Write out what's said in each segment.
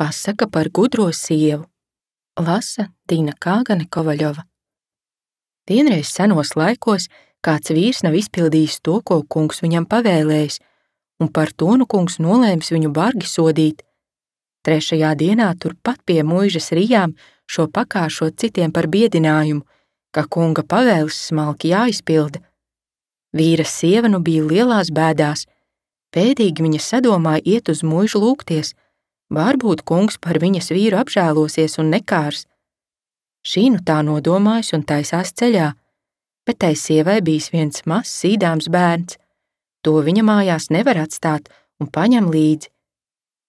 Pasaka par gudro sievu lasa Dīna Kāgane Kovaļova. Vienreiz senos laikos kāds vīrs nav izpildījis to, ko kungs viņam pavēlējis, un par to nu kungs nolēms viņu bargi sodīt. Trešajā dienā turpat pie mūžas rijām šo pakāšot citiem par biedinājumu, ka kunga pavēles smalki jāizpilda. Vīra sieva nu bija lielās bēdās, pēdīgi viņa sadomāja iet uz mūžu lūgties – Varbūt kungs par viņas vīru apžēlosies un nekārs. Šī nu tā nodomājas un taisās ceļā, bet tai sievai bijis viens mazs sīdāms bērns. To viņa mājās nevar atstāt un paņem līdzi.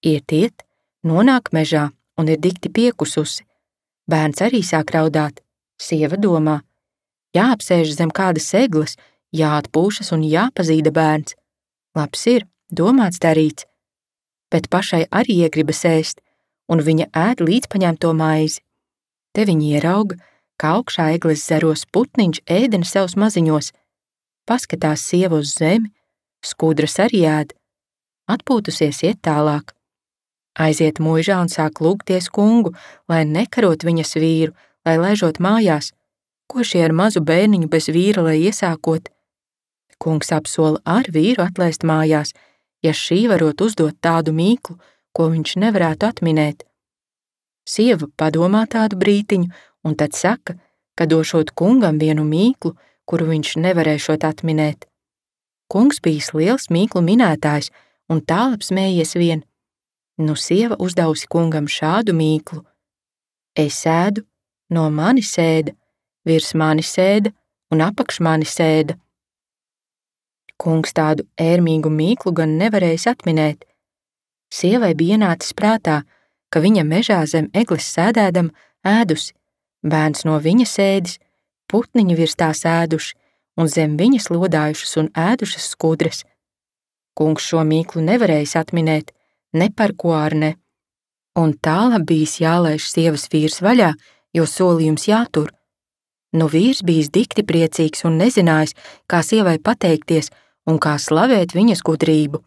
Ietiet, nonāk mežā un ir dikti piekususi. Bērns arī sāk raudāt, sieva domā. Jāapsēž zem kādas seglas, jāatpūšas un jāpazīda bērns. Labs ir, domāts darīts, bet pašai arī iegribas ēst, un viņa ēd līdzpaņemto maizi. Te viņa ierauga, kā augšā eglis zaros putniņš ēdina savus maziņos, paskatās sievu uz zemi, skudras arī ēd, atpūtusies iet tālāk. Aiziet mūžā un sāk lūgties kungu, lai nekarot viņas vīru, lai laižot mājās, ko šie ar mazu bērniņu bez vīra, lai iesākot. Kungs apsola ar vīru atlaist mājās, ja šī varot uzdot tādu mīklu, ko viņš nevarētu atminēt. Sieva padomā tādu brītiņu un tad saka, ka došot kungam vienu mīklu, kuru viņš nevarēšot atminēt. Kungs bijis liels mīklu minētājs un tālāk smējies vien. Nu, sieva uzdevusi kungam šādu mīklu. Es sēdu, no manis sēda, virs manis sēda un apakš manis sēda. Kungs tādu ērmīgu mīklu gan nevarējis atminēt. Sievai bija ienācis prātā, ka viņa mežā zem eglis sēdēdam ēdusi, bērns no viņa sēdis, putniņi virs tā sēduši un zem viņas lodājušas un ēdušas skudras. Kungs šo mīklu nevarējis atminēt, ne par ko ar ne. Un tālāk bijis jālaiž sievas vīrs vaļā, jo solījums jātur. Nu vīrs bijis dikti priecīgs un nezinājis, kā sievai pateikties, un kā slavēt viņas gudrību.